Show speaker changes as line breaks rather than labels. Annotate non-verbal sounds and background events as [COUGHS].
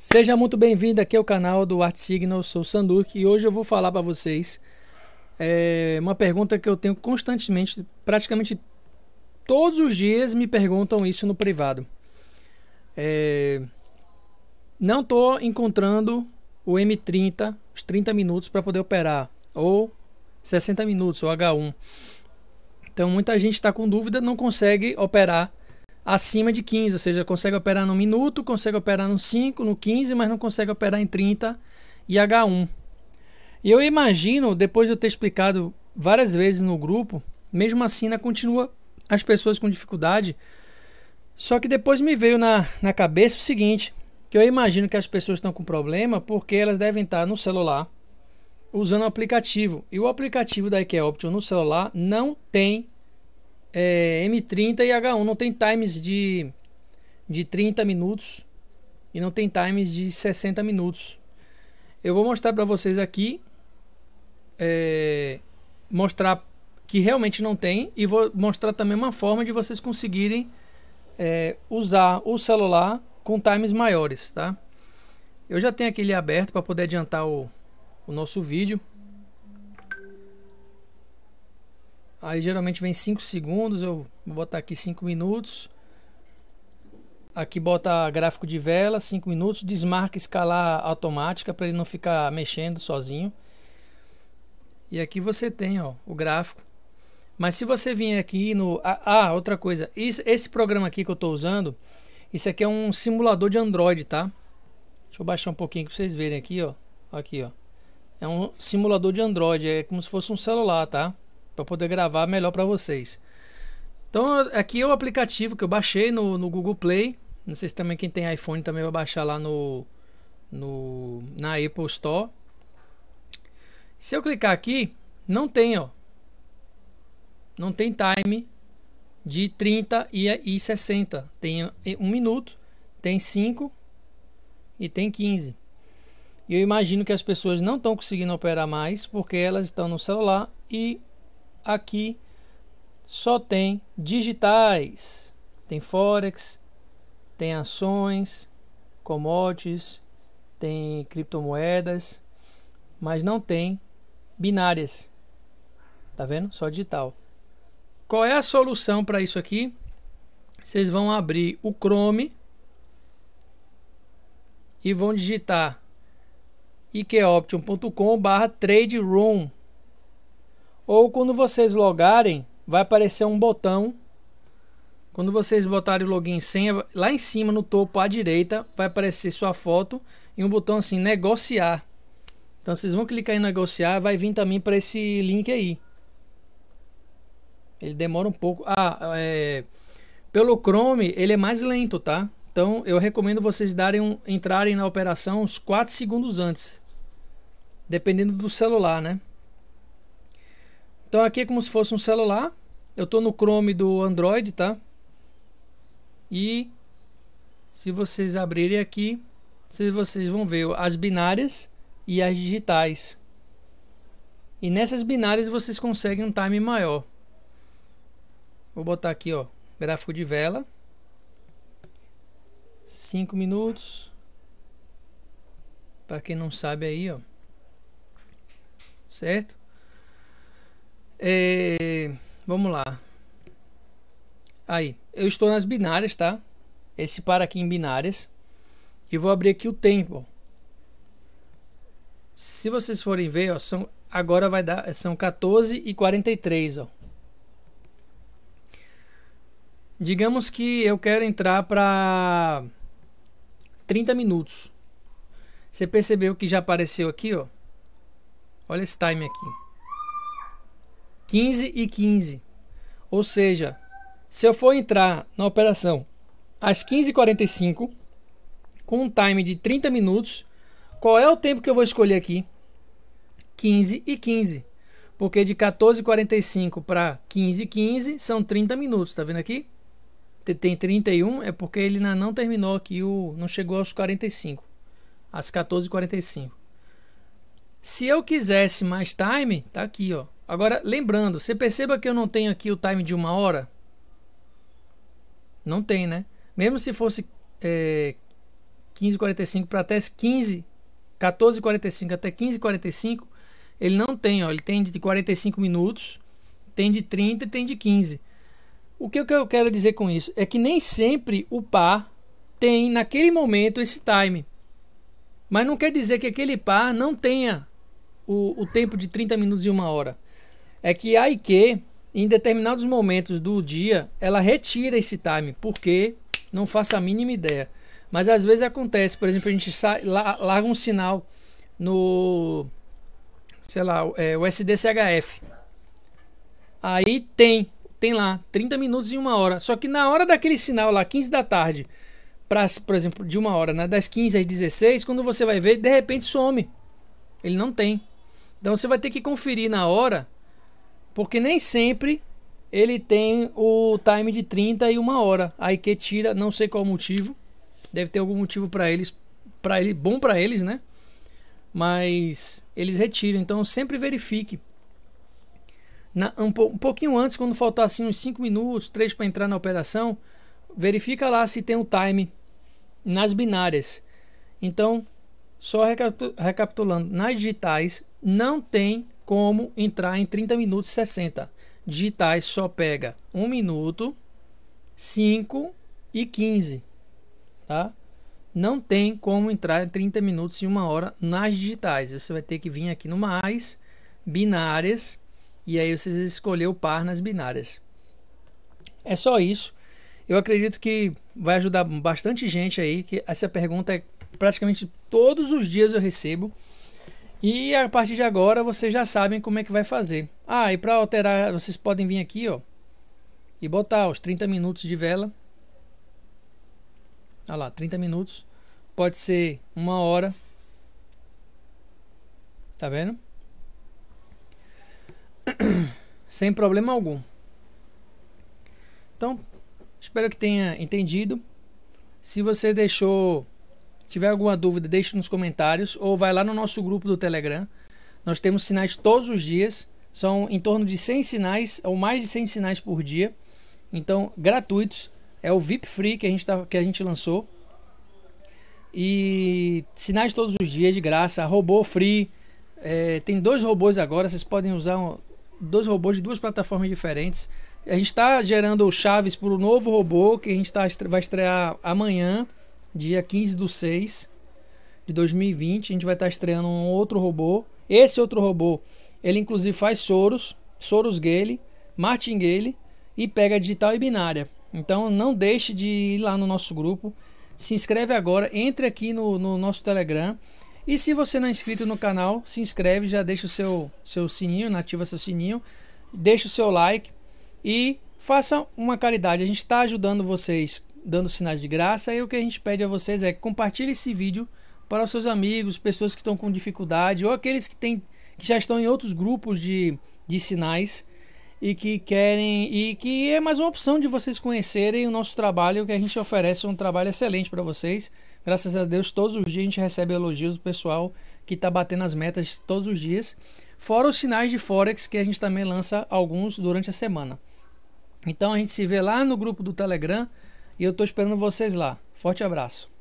Seja muito bem-vindo aqui ao canal do Art Signal, sou o Sanduque e hoje eu vou falar para vocês é, uma pergunta que eu tenho constantemente, praticamente todos os dias me perguntam isso no privado. É, não estou encontrando o M30, os 30 minutos para poder operar, ou 60 minutos, ou H1. Então muita gente está com dúvida, não consegue operar acima de 15, ou seja, consegue operar no minuto, consegue operar no 5, no 15, mas não consegue operar em 30 e H1. E eu imagino, depois de eu ter explicado várias vezes no grupo, mesmo assim ainda continua as pessoas com dificuldade. Só que depois me veio na, na cabeça o seguinte, que eu imagino que as pessoas estão com problema porque elas devem estar no celular usando o aplicativo. E o aplicativo da IKEA Option no celular não tem é, M30 e H1 não tem times de, de 30 minutos e não tem times de 60 minutos. Eu vou mostrar para vocês aqui, é, mostrar que realmente não tem e vou mostrar também uma forma de vocês conseguirem é, usar o celular com times maiores, tá? Eu já tenho aquele aberto para poder adiantar o, o nosso vídeo. Aí geralmente vem 5 segundos, eu vou botar aqui 5 minutos. Aqui bota gráfico de vela, 5 minutos, desmarca escalar automática para ele não ficar mexendo sozinho. E aqui você tem ó, o gráfico. Mas se você vir aqui no... Ah, ah outra coisa, esse programa aqui que eu estou usando, isso aqui é um simulador de Android, tá? Deixa eu baixar um pouquinho para vocês verem aqui, ó. Aqui, ó. É um simulador de Android, é como se fosse um celular, Tá? para poder gravar melhor para vocês. Então aqui é o aplicativo que eu baixei no, no, Google Play. Não sei se também quem tem iPhone também vai baixar lá no, no na Apple Store. Se eu clicar aqui, não tem, ó. Não tem time de 30 e, e 60. Tem um minuto, tem 5 e tem 15. E eu imagino que as pessoas não estão conseguindo operar mais porque elas estão no celular e aqui só tem digitais. Tem Forex, tem ações, commodities, tem criptomoedas, mas não tem binárias. Tá vendo? Só digital. Qual é a solução para isso aqui? Vocês vão abrir o Chrome e vão digitar ikeoption.com/traderoom ou quando vocês logarem, vai aparecer um botão. Quando vocês botarem o login e senha, lá em cima no topo à direita vai aparecer sua foto e um botão assim negociar. Então vocês vão clicar em negociar, vai vir também para esse link aí. Ele demora um pouco. Ah, é... pelo Chrome ele é mais lento, tá? Então eu recomendo vocês darem um, entrarem na operação uns 4 segundos antes, dependendo do celular, né? Então aqui é como se fosse um celular. Eu estou no Chrome do Android, tá? E se vocês abrirem aqui, vocês vão ver as binárias e as digitais. E nessas binárias vocês conseguem um time maior. Vou botar aqui, ó, gráfico de vela. 5 minutos. Para quem não sabe aí, ó. Certo? É, vamos lá. Aí, eu estou nas binárias, tá? Esse par aqui em binárias. E vou abrir aqui o tempo. Se vocês forem ver, ó, são, agora vai dar, são 14 e 43, ó. Digamos que eu quero entrar para 30 minutos. Você percebeu que já apareceu aqui, ó. Olha esse time aqui. 15 e 15. Ou seja, se eu for entrar na operação às 15h45, com um time de 30 minutos, qual é o tempo que eu vou escolher aqui? 15 e 15. Porque de 14 45 para 15 e 15 são 30 minutos, tá vendo aqui? Tem 31, é porque ele ainda não terminou aqui, o, não chegou aos 45, às 14 45 Se eu quisesse mais time, tá aqui, ó. Agora, lembrando, você perceba que eu não tenho aqui o time de uma hora? Não tem, né? Mesmo se fosse é, 15h45 para até 15, 14h45 até 15h45, ele não tem, ó, ele tem de 45 minutos, tem de 30 e tem de 15. O que eu quero dizer com isso? É que nem sempre o par tem naquele momento esse time. Mas não quer dizer que aquele par não tenha o, o tempo de 30 minutos e uma hora é que a IQ, em determinados momentos do dia, ela retira esse time, porque não faço a mínima ideia. Mas às vezes acontece, por exemplo, a gente sai, larga um sinal no, sei lá, é, o SDCHF. Aí tem, tem lá, 30 minutos e uma hora. Só que na hora daquele sinal lá, 15 da tarde, pra, por exemplo, de uma hora, né, das 15 às 16, quando você vai ver, de repente some. Ele não tem. Então você vai ter que conferir na hora porque nem sempre ele tem o time de 30 e uma hora. A que tira, não sei qual motivo. Deve ter algum motivo para eles, para ele bom para eles, né? Mas eles retiram, então sempre verifique. Na, um, um, pouquinho antes, quando faltar assim uns 5 minutos, 3 para entrar na operação, verifica lá se tem o um time nas binárias. Então, só recapitulando, nas digitais não tem como entrar em 30 minutos e 60. Digitais só pega 1 minuto, 5 e 15, tá? Não tem como entrar em 30 minutos e 1 hora nas digitais. Você vai ter que vir aqui no mais, binárias, e aí vocês escolher o par nas binárias. É só isso. Eu acredito que vai ajudar bastante gente aí, que essa pergunta é praticamente todos os dias eu recebo. E a partir de agora vocês já sabem como é que vai fazer. Ah, e para alterar, vocês podem vir aqui, ó, e botar os 30 minutos de vela. Olha lá, 30 minutos. Pode ser uma hora. Tá vendo? [COUGHS] Sem problema algum. Então, espero que tenha entendido. Se você deixou se tiver alguma dúvida, deixe nos comentários ou vai lá no nosso grupo do Telegram. Nós temos sinais todos os dias, são em torno de 100 sinais ou mais de 100 sinais por dia. Então, gratuitos. É o VIP Free que a gente, tá, que a gente lançou. E sinais todos os dias de graça. Robô Free. É, tem dois robôs agora, vocês podem usar dois robôs de duas plataformas diferentes. A gente está gerando chaves para o novo robô que a gente tá, vai estrear amanhã dia 15 do 6 de 2020, a gente vai estar tá estreando um outro robô. Esse outro robô, ele inclusive faz soros, soros Gale, martingale e pega digital e binária. Então não deixe de ir lá no nosso grupo, se inscreve agora, entre aqui no, no nosso Telegram. E se você não é inscrito no canal, se inscreve, já deixa o seu, seu sininho, né? ativa seu sininho, deixa o seu like e faça uma caridade. A gente está ajudando vocês dando sinais de graça. E o que a gente pede a vocês é compartilhe esse vídeo para os seus amigos, pessoas que estão com dificuldade ou aqueles que, têm, que já estão em outros grupos de, de sinais e que querem e que é mais uma opção de vocês conhecerem o nosso trabalho que a gente oferece um trabalho excelente para vocês graças a Deus todos os dias a gente recebe elogios do pessoal que está batendo as metas todos os dias fora os sinais de forex que a gente também lança alguns durante a semana então a gente se vê lá no grupo do Telegram e eu estou esperando vocês lá. Forte abraço.